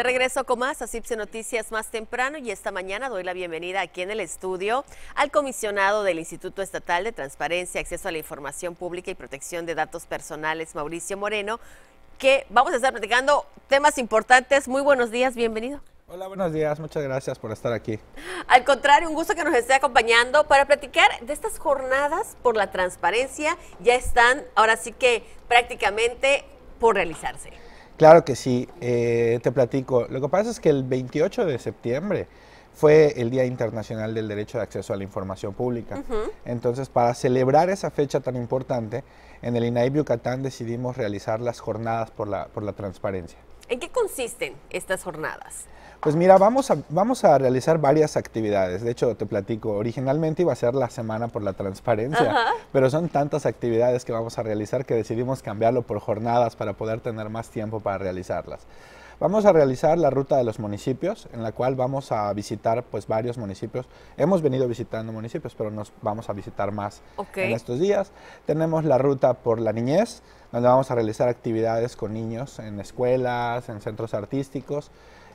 De regreso con más a Cipse Noticias más temprano y esta mañana doy la bienvenida aquí en el estudio al comisionado del Instituto Estatal de Transparencia, Acceso a la Información Pública y Protección de Datos Personales, Mauricio Moreno, que vamos a estar platicando temas importantes. Muy buenos días, bienvenido. Hola, buenos días, muchas gracias por estar aquí. Al contrario, un gusto que nos esté acompañando para platicar de estas jornadas por la transparencia. Ya están, ahora sí que prácticamente por realizarse. Claro que sí, eh, te platico. Lo que pasa es que el 28 de septiembre fue el Día Internacional del Derecho de Acceso a la Información Pública. Entonces, para celebrar esa fecha tan importante, en el INAI Yucatán decidimos realizar las jornadas por la, por la transparencia. ¿En qué consisten estas jornadas? Pues mira, vamos a, vamos a realizar varias actividades. De hecho, te platico, originalmente iba a ser la semana por la transparencia, pero son tantas actividades que vamos a realizar que decidimos cambiarlo por jornadas para poder tener más tiempo para realizarlas. Vamos a realizar la ruta de los municipios, en la cual vamos a visitar pues varios municipios. Hemos venido visitando municipios, pero nos vamos a visitar más en estos días. Tenemos la ruta por la niñez, donde vamos a realizar actividades con niños en escuelas, en centros artísticos.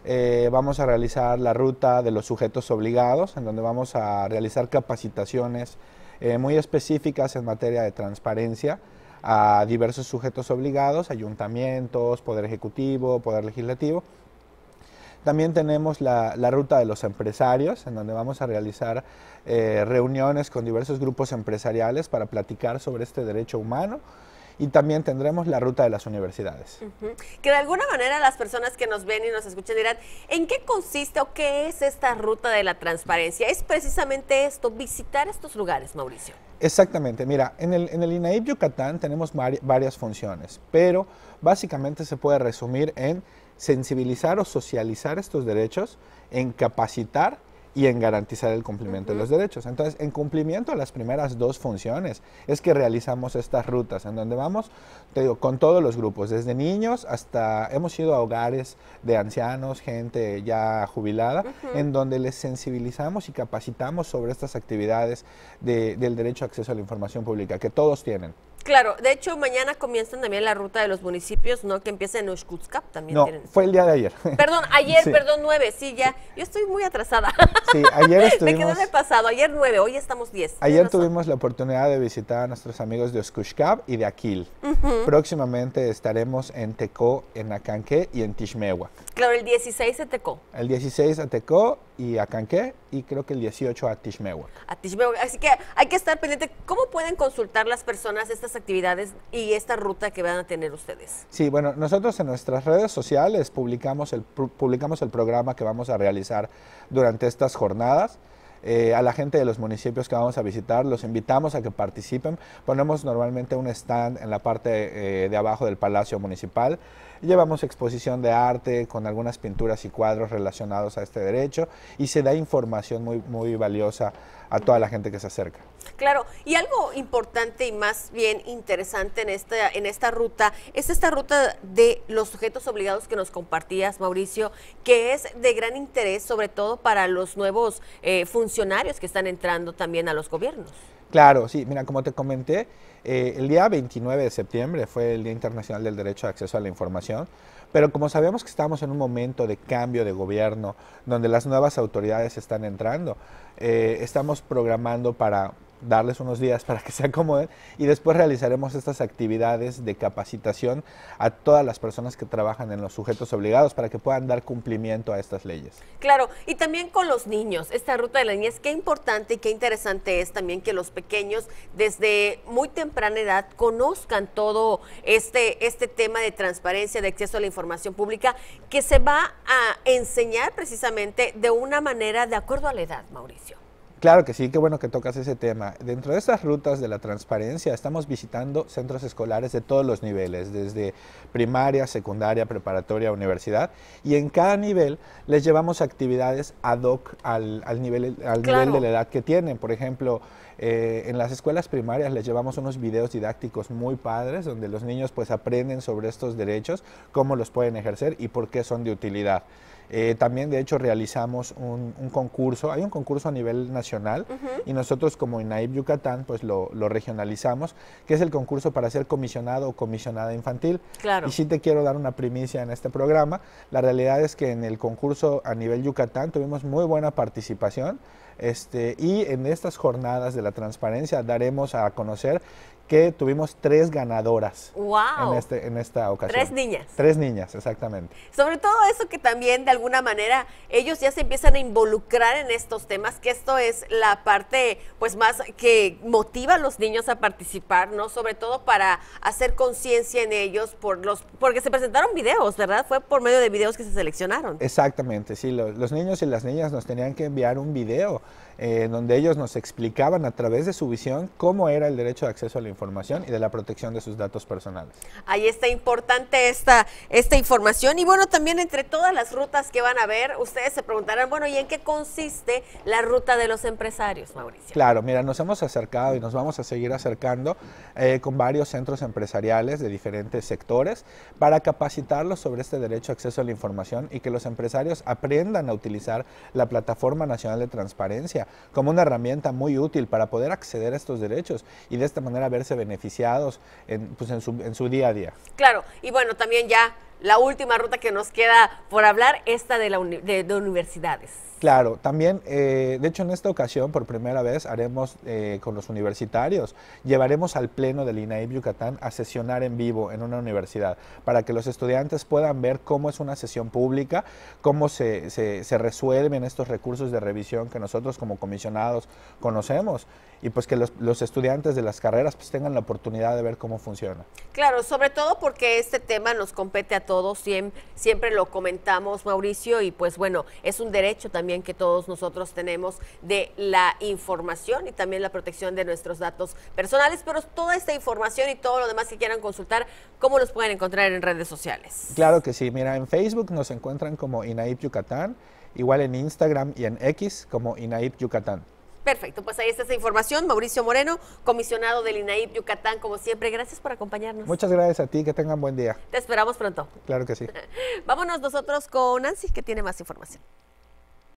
Eh, vamos a realizar la ruta de los sujetos obligados, en donde vamos a realizar capacitaciones eh, muy específicas en materia de transparencia a diversos sujetos obligados, ayuntamientos, poder ejecutivo, poder legislativo. También tenemos la, ruta de los empresarios, en donde vamos a realizar eh, reuniones con diversos grupos empresariales para platicar sobre este derecho humano y también tendremos la ruta de las universidades. Que de alguna manera las personas que nos ven y nos escuchan dirán, ¿en qué consiste o qué es esta ruta de la transparencia? Es precisamente esto, visitar estos lugares, Mauricio. Exactamente, mira, en el, en el INAIP Yucatán tenemos varias funciones, pero básicamente se puede resumir en sensibilizar o socializar estos derechos, en capacitar y en garantizar el cumplimiento de los derechos. Entonces, en cumplimiento a las primeras dos funciones es que realizamos estas rutas en donde vamos, te digo, con todos los grupos, desde niños hasta hemos ido a hogares de ancianos, gente ya jubilada, en donde les sensibilizamos y capacitamos sobre estas actividades del derecho a acceso a la información pública que todos tienen. Claro, de hecho mañana comienzan también la ruta de los municipios, ¿no? Que empieza en Oshkutskap también. No, fue el día de ayer. Perdón, ayer, perdón, nueve, sí, ya. Yo estoy muy atrasada. Sí, ayer estuvimos... Me quedé de pasado, ayer nueve, hoy estamos diez. Ayer tuvimos la oportunidad de visitar a nuestros amigos de Oshkutskap y de Aquil. Próximamente estaremos en Tecó, en Acanque y en Tishmewa. Claro, el 16 a Tecó. El 16 a Tecó y a Canqué y creo que el 18 a Tishmehuac. Así que hay que estar pendiente. ¿Cómo pueden consultar las personas estas actividades y esta ruta que van a tener ustedes? Sí, bueno, nosotros en nuestras redes sociales publicamos el, publicamos el programa que vamos a realizar durante estas jornadas. Eh, a la gente de los municipios que vamos a visitar, los invitamos a que participen. Ponemos normalmente un stand en la parte eh, de abajo del Palacio Municipal. Llevamos exposición de arte con algunas pinturas y cuadros relacionados a este derecho y se da información muy, muy valiosa a toda la gente que se acerca. Claro, y algo importante y más bien interesante en esta, en esta ruta es esta ruta de los sujetos obligados que nos compartías, Mauricio, que es de gran interés sobre todo para los nuevos eh, funcionarios que están entrando también a los gobiernos. Claro, sí, mira, como te comenté, eh, el día 29 de septiembre fue el Día Internacional del Derecho de Acceso a la Información, pero como sabemos que estamos en un momento de cambio de gobierno, donde las nuevas autoridades están entrando, eh, estamos programando para darles unos días para que se acomoden y después realizaremos estas actividades de capacitación a todas las personas que trabajan en los sujetos obligados para que puedan dar cumplimiento a estas leyes. Claro, y también con los niños, esta ruta de la niñez, qué importante y qué interesante es también que los pequeños desde muy temprana edad conozcan todo este, este tema de transparencia, de acceso a la información pública, que se va a enseñar precisamente de una manera de acuerdo a la edad, Mauricio. Claro que sí, qué bueno que tocas ese tema. Dentro de estas rutas de la transparencia estamos visitando centros escolares de todos los niveles, desde primaria, secundaria, preparatoria, universidad, y en cada nivel les llevamos actividades ad hoc al, nivel, al nivel de la edad que tienen. Por ejemplo, eh, en las escuelas primarias les llevamos unos videos didácticos muy padres donde los niños pues aprenden sobre estos derechos, cómo los pueden ejercer y por qué son de utilidad. Eh, también de hecho realizamos un, concurso, hay un concurso a nivel nacional y nosotros como INAIB Yucatán pues lo, regionalizamos, que es el concurso para ser comisionado o comisionada infantil. Y sí te quiero dar una primicia en este programa, la realidad es que en el concurso a nivel Yucatán tuvimos muy buena participación. Este, y en estas jornadas de la transparencia daremos a conocer que tuvimos tres ganadoras en, este, en esta ocasión. Tres niñas. Tres niñas, exactamente. Sobre todo eso que también de alguna manera ellos ya se empiezan a involucrar en estos temas, que esto es la parte pues más que motiva a los niños a participar, ¿no? Sobre todo para hacer conciencia en ellos por los porque se presentaron videos, ¿verdad? Fue por medio de videos que se seleccionaron. Exactamente, sí, los niños y las niñas nos tenían que enviar un video eh, donde ellos nos explicaban a través de su visión cómo era el derecho de acceso a la información y de la protección de sus datos personales. Ahí está importante esta, esta información y bueno, también entre todas las rutas que van a ver, ustedes se preguntarán, bueno, ¿y en qué consiste la ruta de los empresarios, Mauricio? Claro, mira, nos hemos acercado y nos vamos a seguir acercando eh, con varios centros empresariales de diferentes sectores para capacitarlos sobre este derecho a acceso a la información y que los empresarios aprendan a utilizar la Plataforma Nacional de Transparencia como una herramienta muy útil para poder acceder a estos derechos y de esta manera verse beneficiados en, pues en, su, en su día a día. Claro, y bueno, también ya la última ruta que nos queda por hablar, esta de, la de, universidades. Claro, también, eh, de hecho en esta ocasión por primera vez haremos eh, con los universitarios, llevaremos al pleno del y Yucatán a sesionar en vivo en una universidad para que los estudiantes puedan ver cómo es una sesión pública, cómo se, se, se resuelven estos recursos de revisión que nosotros como comisionados conocemos y pues que los, los, estudiantes de las carreras pues tengan la oportunidad de ver cómo funciona. Claro, sobre todo porque este tema nos compete a todos, siempre, lo comentamos Mauricio y pues bueno, es un derecho también que todos nosotros tenemos de la información y también la protección de nuestros datos personales, pero toda esta información y todo lo demás que quieran consultar, ¿cómo los pueden encontrar en redes sociales? Claro que sí, mira, en Facebook nos encuentran como INAIP Yucatán, igual en Instagram y en X como INAIP Yucatán. Perfecto, pues ahí está esa información. Mauricio Moreno, comisionado del INAIP Yucatán, como siempre, gracias por acompañarnos. Muchas gracias a ti, que tengan buen día. Te esperamos pronto. Claro que sí. Vámonos nosotros con Nancy, que tiene más información.